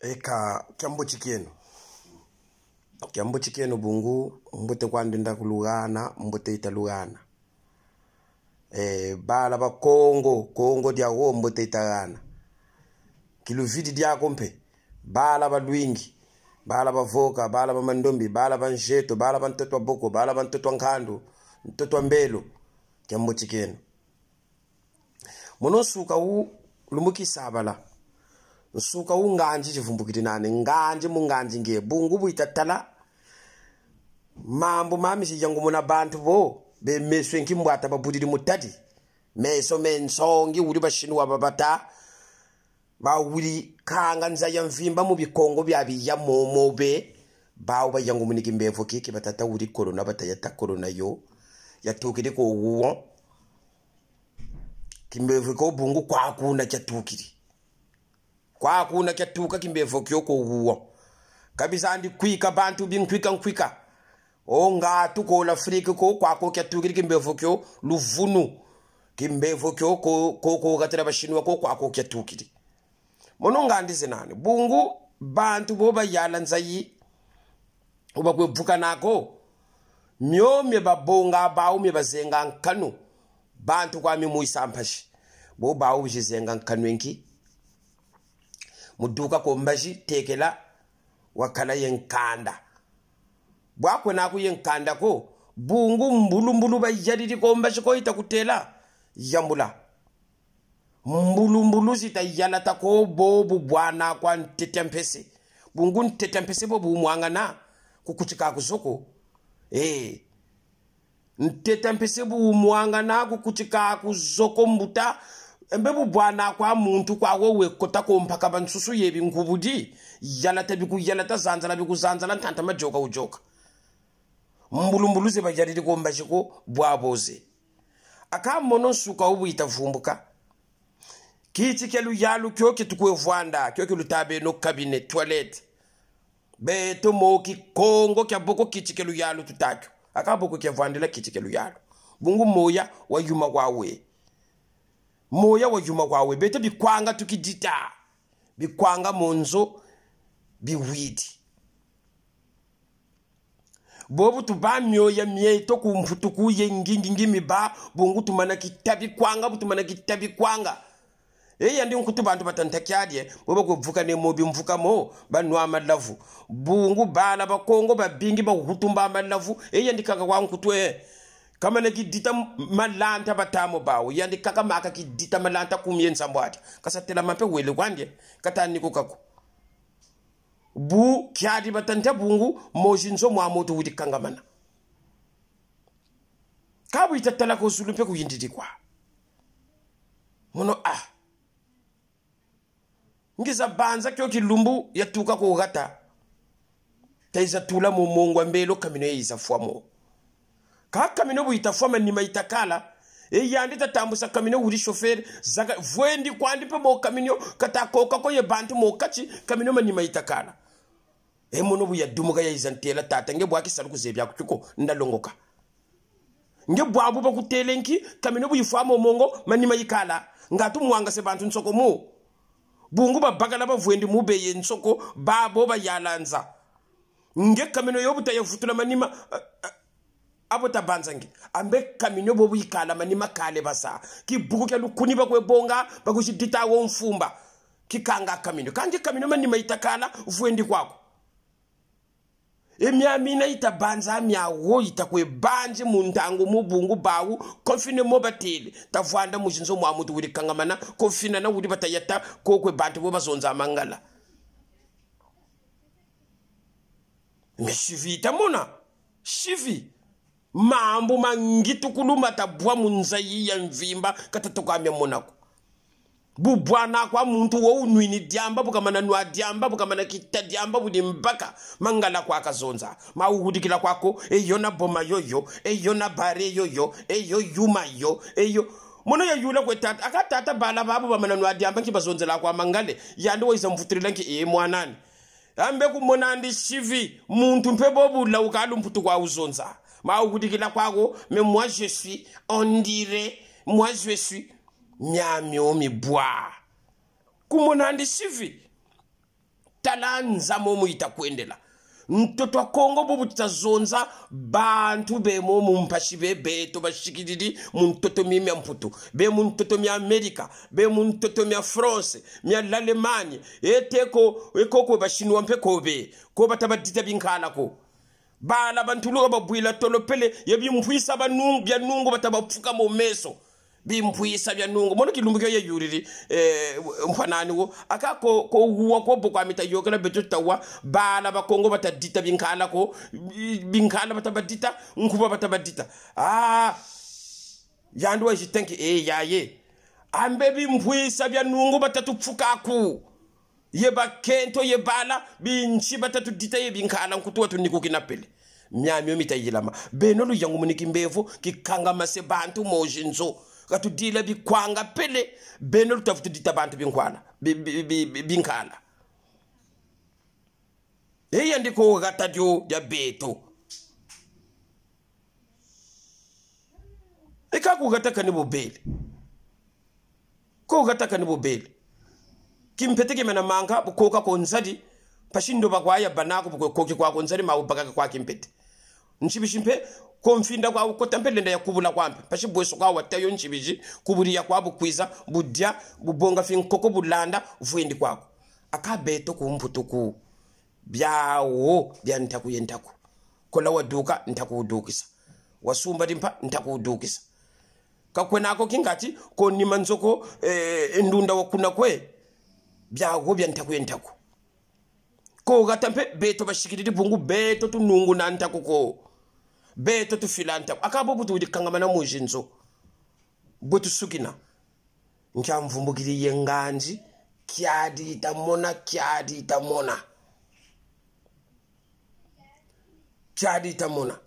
eka kyambo chikenu kyambo chikenu bungu mbote kwandinda kulugana mbote ita lugana e, bala ba kongo kongo dyawo mbote itagana kiluvidi dyako mpe bala balwingi bala bavoka bala bamandombi bala banjeto bala bantoto wa boko bala bantoto wa nkhandu mtoto wa mbelo kyambo chikenu munonsuka u lumukisa abala nsuka unganji wunganji chivumbukirinane nganji munganji ngiye bungu bwitatala mambo mamisija ngumuna bantu bo bemeswe nkimbwata babuliri mutati meso mensongi uli bashinuwa babata bawuli kanga nzaya mvimba mu bikongo byabiya momobe bawo baya ngumuniki mbevo kiki batata uli korona batayata korona yo yatukire ko wuwo kimbevo ko bungu kwakuna chatukire kwakuna kyatuka kimbevo kyokoguwo kabisa ndikwika bantu binkwika nkwika ongatu ko lafrika ko kwako kyatukiri kimbevo kyo luvunu kimbevo kyo kokokatira bashinwa ko kwako kyatukiri muno ngandize nani bungu bantu bobayala nzayi ubakwevuka nako myomye babonga baumye bazenga nkanu bantu kwami muisampashi bobawu bizenga nkanu enki muduka mbazi tekela wakala yenkanda bwakwena yenkanda ko bungu mbulumbulu baijadili kombazi koita kutela yambula mbulumbulu zitayalata ko bobu bwana kwa ntetempese bungu ntetempese bobu umwangana kukuchika kuzoko eh ntetempese bu umwangana kukuchika kuzoko mbuta embe bubwana kwa muntu kwa wewe kota ko mphaka ba nsusu yebi ngubudi yala tabi ku yala ta zanza la biku zanza la ntanta majoka ujoka mbulumbulu se ba jari ko mba chiko bwaboze aka mono suka u buita vumbuka kiti ke lu yalu kyo ke tukwe vwanda kyo ke lu tabe no cabinet toilet be to mo ki kongo kya boko kiti ke lu yalu tutakyo aka boko ke vwandela kiti ke lu yalu bungu moya wa yuma kwa wewe moya wayuma wawe bete bikwanga tukidita bikwanga munzo biwidi bobu tuba myoya myeto kumphu tukuye ngingingimi ba bungu tumana kitabi kwanga butumana kitabi kwanga eya ndi nkutu bantu batantakyalye boba kubvuka ne mobi mo banwa madlavu bungu bala bakongo babingi bakutumba amalavu eya ndikanga wankutwe eh. kamana ki dita malanta batamo bawo yandi kaka maka ki dita malanta kumye nsambwati kasatela mape wele kwandye katani kukaku bu kyadi batanta bungu mojinzo mwamoto wuti kangamana kabu itatala ko sulupe kuyindidi kwa muno ah ngiza banza kyo kilumbu yatuka ko taiza tula mu mongwa mbelo kamino yiza fwa mo ka kamino buita fama ni maita e yandi tatambusa kamino wuri shoferi zaka vwendi kwandi pe bo kamino katakoka ko ye bantu mo kachi kamino mani maita e mono buya dumuga ya izantela tata nge bwaki salu kuzebya kutuko ndalongoka nge bwabu bakutelenki kamino buyifamo mongo mani mayikala ngatu muwanga se bantu nsoko mu bungu babagala bavwendi mubeye nsoko babo bayalanza nge kamino yobutayafutula manima uh, uh, apo tabanza ngi ambe kamino bo buyikala mani makale basa ki buku ke lukuni ba kwebonga ba kushidita wo mfumba ki kanga kamino kanje kamino mani maitakala vuendi kwako emia mina ita banza mia ho ita kwe banje mundango mu bungu bawu kofine mo batile tavanda mushinzo mwa mutu kuti kangamana kofina na kuti batayata ko kwe bantu bo bazonza mangala mishivita muna shivi, shivi. mambu mangitukulumbata bwa munzayi ya mvimba katatokamya monako bubwana kwa muntu wounwini dyamba bukamana nwa dyamba bukamana kita dyamba buli mbaka mangala kwakazonza mauhudikila kwako eyo na boma yoyo eyo na bare yoyo eyo yuma yo eyo mono yayula kwe tata akatata bala babo bamana nwa dyamba nkibazonzela kwa mangale yandi waiza mvutirila nki ee eh, mwanani ambe ndi shivi muntu mpebo bula ukalu mputu kwa uzonza maukudikila kwako me moi je suis ondire dirait moi je suis omi bwa kumona ndi shivi talanza momu itakuendela mtoto kongo bo tazonza bantu bemo mumpashi bebeto bashikiriri mu ntoto mi mya mputu be mu ntoto amerika be mu ntoto france mi lalemanye eteko ekoko bashinwa mpe be ko batabadita ko bala bantu luka babwila tolopele banungu bya nungu batabafuka mu meso bimphuisa bya nungu mona ki lumbukyo ye yuriri eh, mfanani wo aka ko ko wuwa ko bokwa mita yokela beto tawa bala ba kongo bata dita binkala ko binkala bata badita nkuba bata badita ah yandu wa jitenki eh ya ye ambe bimphuisa bya nungu bata tupfuka ku ye ba kento ye bala binchi bata tudita ye binkala nkutwa tunikukina pele myami yo mita yilama benolu yangu muniki mbevu kikanga mase bantu mojinzo katudila bikwanga pele beno lutafu dita bantu binkwala binkhala eya ndiko katatyo ya beto gata kani ikakukataka ni bubele kokataka ni ke mena manga bukoka konsadi pashindo bakwaya banako bukwekoke kwa konsadi mawubakaka kwa kimpete nchibishimpe konfinda kwawe kotambelenda yakubula kwambe pashi bweso kwawe watayo ncibiji kubuliya kwabu kwiza budya bubonga finkoko bulanda vwendi kwako akabeto kumputuku byawo bya ntakuye ntaku kola waduka ntakuudukisa wasumba limpa ntakuudukisa kakwenako kingati konima manzoko e, ndunda wakuna kwe byawo bya ntakuye ntaku kokata mpe beto bashikilile bungu beto tunungu na ntakuko bete tu filanta akabo butu di kangama na mujinzo butu sugina nkya mvumbukiri yenganji kyadi tamona kyadi tamona kyadi tamona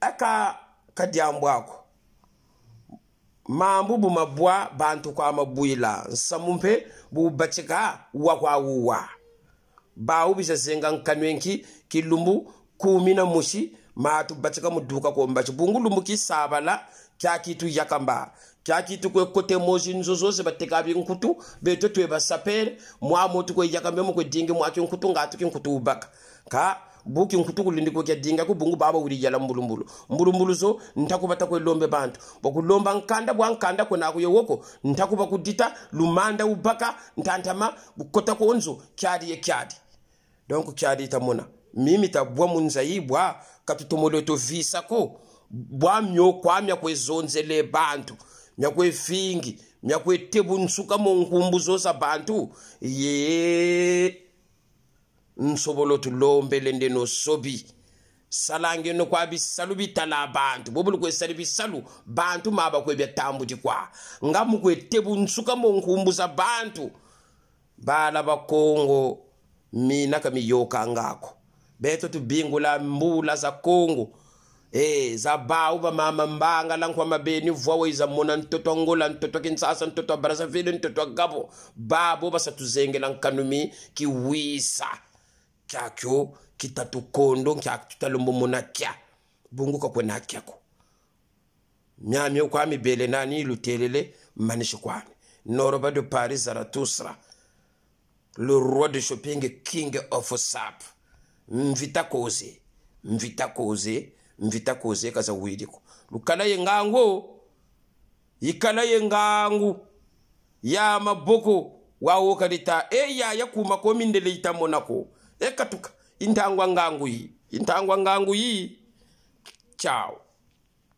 aka kadyambo ako mambu bumabwa bantu kwa mabwila nsamumpe bubacika wakwawuwa bawu bisasenga nkanwenki kilumbu kumi mushi maatu batsika muduka ko mbachi bungulu mukisabala kyakitu yakamba kyakitu kwe kote moji nzozo se bateka bi nkutu beto twe basapere mwa motu ko yakambe mu ko mwa ki nkutu ngatu ki nkutu ubaka ka buki nkutu kulindi ko kyadinga ku bungu baba uri yala mbulumbulu mbulumbulu zo ntakuba takwe lombe bantu bokulomba nkanda bwa nkanda ko nakuye woko ntakuba kudita lumanda ubaka ntantama bukota ko nzo kyadi ye kyadi donc kyadi tamona mimi tabwa munzaibwa katutumule tovisako bwamyo kwamya kwezonzele bantu myakwefingi myakwetebu nsuka munkumbu bantu ye nsobola otulombele nde nosobi salange nokwa bisalu bitala bantu bobuli kwesali bisalu bantu maba kwebyatambuti kwa nga mukwetebu nsuka munkumbu za bantu bala bakongo mina kamiyokangako beto tu bingu la mbula za kongo e za bau ba mama mbanga la nkwa mabeni vwawe za mona ntoto ngola ntoto kinsasa ntoto brazzaville ntoto gabo babo basa basatuzengela nkanumi kiwisa kyakyo kitatukondo nkyatutalombo mona kya bungu bunguka kwena kyako myamyo kwa mibele nani ilutelele manishi noro ba de paris zaratusra le roi de shopping king of sap mvitakoze mvitakoze mvitakoze kaza wiriko lukanaye ngango ikanaye ngangu ya maboko wawo e ya yakuma ko mindele itamonako ekatuka intangwa ngangu yi intangwa ngangu yi ciao